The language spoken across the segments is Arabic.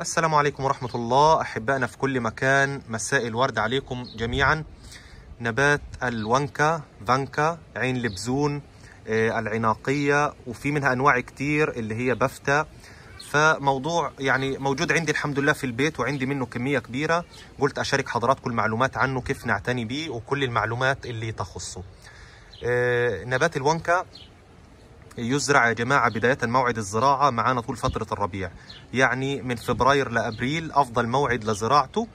السلام عليكم ورحمة الله أحبائنا في كل مكان مساء الورد عليكم جميعا نبات الونكا فانكا عين لبزون آه، العناقية وفي منها أنواع كتير اللي هي بفتة فموضوع يعني موجود عندي الحمد لله في البيت وعندي منه كمية كبيرة قلت أشارك حضراتكم المعلومات عنه كيف نعتني بيه وكل المعلومات اللي تخصه آه، نبات الونكا يزرع يا جماعه بدايه موعد الزراعه معانا طول فتره الربيع يعني من فبراير لابريل افضل موعد لزراعته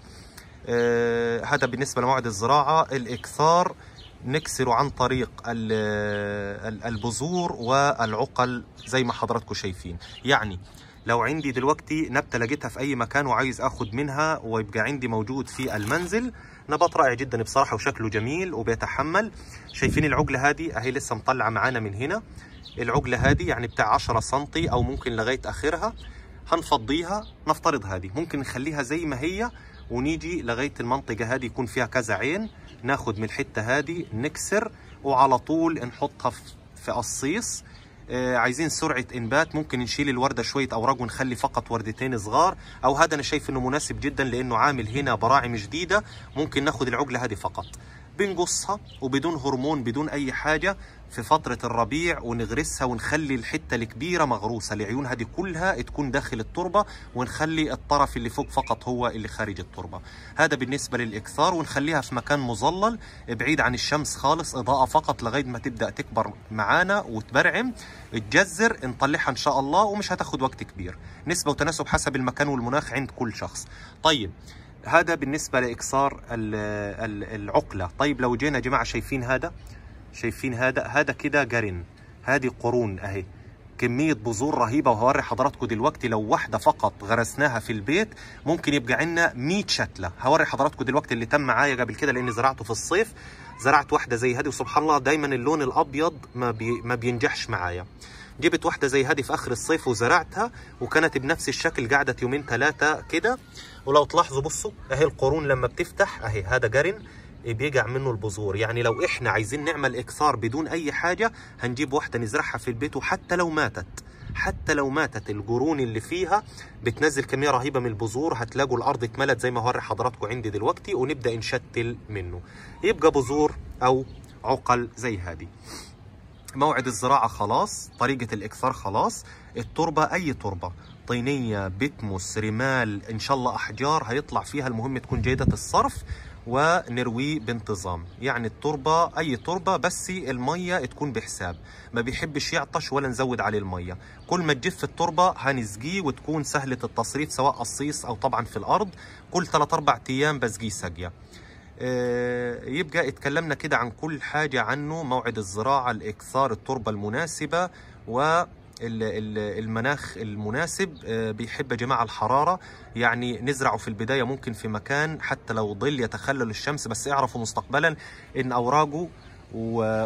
آه، هذا بالنسبه لموعد الزراعه الاكثار نكسر عن طريق البذور والعقل زي ما حضراتكم شايفين يعني لو عندي دلوقتي نبته لقيتها في اي مكان وعايز اخد منها ويبقى عندي موجود في المنزل نبات رائع جدا بصراحه وشكله جميل وبيتحمل شايفين العجله هذه اهي لسه مطلعه معانا من هنا العجله هذه يعني بتاع 10 سم او ممكن لغايه اخرها هنفضيها نفترض هذه ممكن نخليها زي ما هي ونيجي لغايه المنطقه هذه يكون فيها كذا عين ناخد من الحته هذه نكسر وعلى طول نحطها في قصيص آه عايزين سرعه انبات ممكن نشيل الورده شويه اوراق ونخلي فقط وردتين صغار او هذا انا شايف انه مناسب جدا لانه عامل هنا براعم جديده ممكن ناخد العجله هذه فقط بنقصها وبدون هرمون بدون اي حاجه في فتره الربيع ونغرسها ونخلي الحته الكبيره مغروسه العيونها دي كلها تكون داخل التربه ونخلي الطرف اللي فوق فقط هو اللي خارج التربه هذا بالنسبه للاكثار ونخليها في مكان مظلل بعيد عن الشمس خالص اضاءه فقط لغايه ما تبدا تكبر معانا وتبرعم تجزر نطلعها ان شاء الله ومش هتاخد وقت كبير نسبه وتناسب حسب المكان والمناخ عند كل شخص طيب هذا بالنسبه لاكسار العقله طيب لو جينا يا جماعه شايفين هذا شايفين هذا هذا كده قرن هذه قرون اهي كمية بذور رهيبة وهوري حضراتكم دلوقتي لو واحدة فقط غرسناها في البيت ممكن يبقى عندنا 100 شتلة هوري حضراتكم دلوقتي اللي تم معايا قبل كده لأني زرعته في الصيف زرعت واحدة زي هذه وسبحان الله دايما اللون الأبيض ما, بي ما بينجحش معايا جبت واحده زي هذه في اخر الصيف وزرعتها وكانت بنفس الشكل قعدت يومين ثلاثه كده ولو تلاحظوا بصوا اهي القرون لما بتفتح اهي هذا جرن إيه، بيقع منه البذور يعني لو احنا عايزين نعمل اكثار بدون اي حاجه هنجيب واحده نزرعها في البيت وحتى لو ماتت حتى لو ماتت القرون اللي فيها بتنزل كميه رهيبه من البذور هتلاقوا الارض اتملت زي ما هوري حضراتكم عندي دلوقتي ونبدا نشتل منه يبقى بذور او عقل زي هذه موعد الزراعة خلاص طريقة الإكثار خلاص التربة أي تربة طينية بتمس رمال إن شاء الله أحجار هيطلع فيها المهم تكون جيدة الصرف ونرويه بانتظام يعني التربة أي تربة بس المية تكون بحساب ما بيحبش يعطش ولا نزود عليه المية كل ما تجف التربة هنسقيه وتكون سهلة التصريف سواء قصيص أو طبعا في الأرض كل 3 4 أيام بسقيه سقية آه، يبقى اتكلمنا كده عن كل حاجة عنه موعد الزراعة الإكثار التربة المناسبة و المناخ المناسب آه، بيحب يا جماعه الحراره يعني نزرعه في البدايه ممكن في مكان حتى لو ظل يتخلل الشمس بس اعرفوا مستقبلا ان اوراقه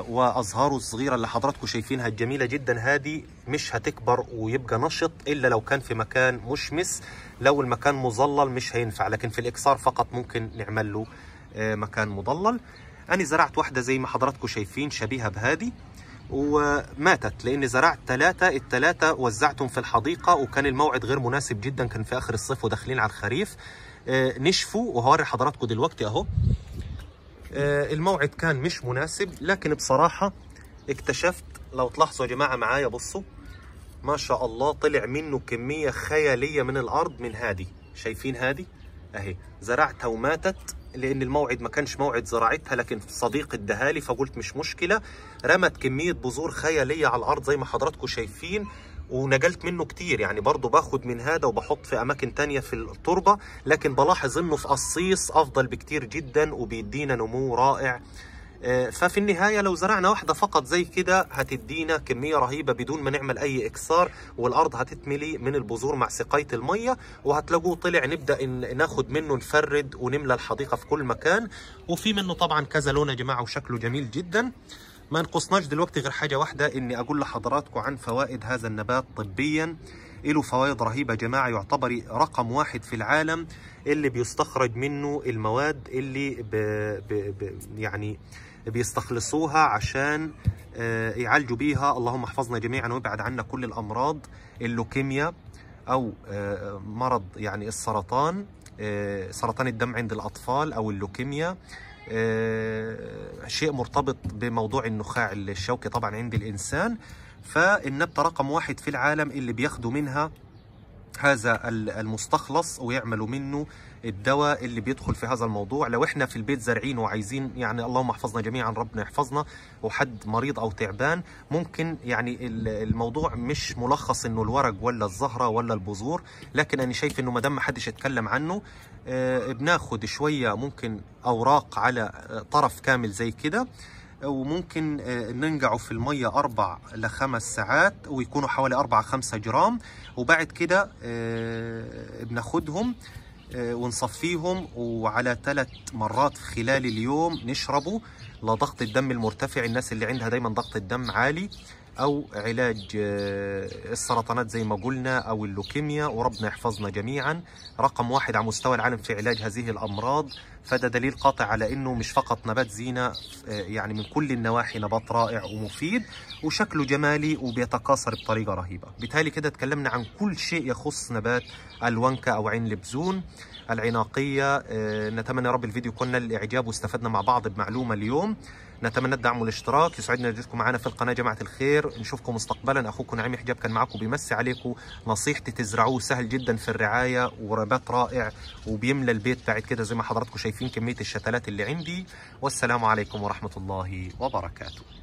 وازهاره الصغيره اللي حضراتكم شايفينها الجميله جدا هذه مش هتكبر ويبقى نشط الا لو كان في مكان مشمس لو المكان مظلل مش هينفع لكن في الاكثار فقط ممكن نعمل له آه، مكان مضلل أنا زرعت واحدة زي ما حضراتكم شايفين شبيهة بهادي وماتت لأني زرعت ثلاثة الثلاثة وزعتهم في الحديقة وكان الموعد غير مناسب جدا كان في آخر الصيف وداخلين على الخريف آه، نشفوا وهوري حضراتكم دلوقتي أهو آه، الموعد كان مش مناسب لكن بصراحة اكتشفت لو تلاحظوا يا جماعة معايا بصوا ما شاء الله طلع منه كمية خيالية من الأرض من هادي شايفين هادي أهي زرعتها وماتت لان الموعد ما كانش موعد زراعتها لكن صديق الدهالي فقلت مش مشكله رمت كميه بذور خياليه على الارض زي ما حضراتكم شايفين ونجلت منه كتير يعني برضه باخد من هذا وبحط في اماكن تانية في التربه لكن بلاحظ انه في قصيص افضل بكتير جدا وبيدينا نمو رائع آه، ففي النهاية لو زرعنا واحدة فقط زي كده هتدينا كمية رهيبة بدون ما نعمل أي إكسار والأرض هتتملي من البذور مع سقاية المية وهتلاقوه طلع نبدأ ناخد منه نفرد ونملى الحديقة في كل مكان وفي منه طبعا كذا لون يا جماعة وشكله جميل جدا ما نقصناش دلوقتي غير حاجه واحده اني اقول لحضراتكم عن فوائد هذا النبات طبيا له فوائد رهيبه جماعه يعتبر رقم واحد في العالم اللي بيستخرج منه المواد اللي ب... ب... ب... يعني بيستخلصوها عشان آه، يعالجوا بيها اللهم احفظنا جميعا وابعد عنا كل الامراض اللوكيميا او آه، مرض يعني السرطان آه، سرطان الدم عند الاطفال او اللوكيميا آه، شيء مرتبط بموضوع النخاع الشوكي طبعا عند الإنسان فالنبتة رقم واحد في العالم اللي بياخدوا منها هذا المستخلص ويعملوا منه الدواء اللي بيدخل في هذا الموضوع لو احنا في البيت زارعين وعايزين يعني اللهم احفظنا جميعا ربنا يحفظنا وحد مريض او تعبان ممكن يعني الموضوع مش ملخص انه الورق ولا الزهره ولا البذور لكن انا شايف انه ما دام ما حدش اتكلم عنه آه، بناخد شويه ممكن اوراق على طرف كامل زي كده وممكن آه، ننجعه في المية أربع لخمس ساعات ويكونوا حوالي أربعة خمسة جرام وبعد كده آه، بناخدهم آه، ونصفيهم وعلى ثلاث مرات خلال اليوم نشربه لضغط الدم المرتفع الناس اللي عندها دايما ضغط الدم عالي او علاج آه، السرطانات زي ما قلنا او اللوكيميا وربنا يحفظنا جميعا رقم واحد على مستوى العالم في علاج هذه الامراض فده دليل قاطع على انه مش فقط نبات زينه آه، يعني من كل النواحي نبات رائع ومفيد وشكله جمالي وبيتكاثر بطريقه رهيبه بالتالي كده اتكلمنا عن كل شيء يخص نبات الونكا او عين لبزون العناقيه آه، نتمنى يا رب الفيديو يكون الاعجاب واستفدنا مع بعض بمعلومه اليوم نتمنى الدعم والاشتراك يسعدنا وجودكم معنا في القناه جماعه الخير نشوفكم مستقبلا اخوكم نعيم حجاب كان معكم بيمسي عليكم نصيحتي تزرعوه سهل جدا في الرعايه ورباط رائع وبيملى البيت بعد كده زي ما حضراتكم شايفين كميه الشتلات اللي عندي والسلام عليكم ورحمه الله وبركاته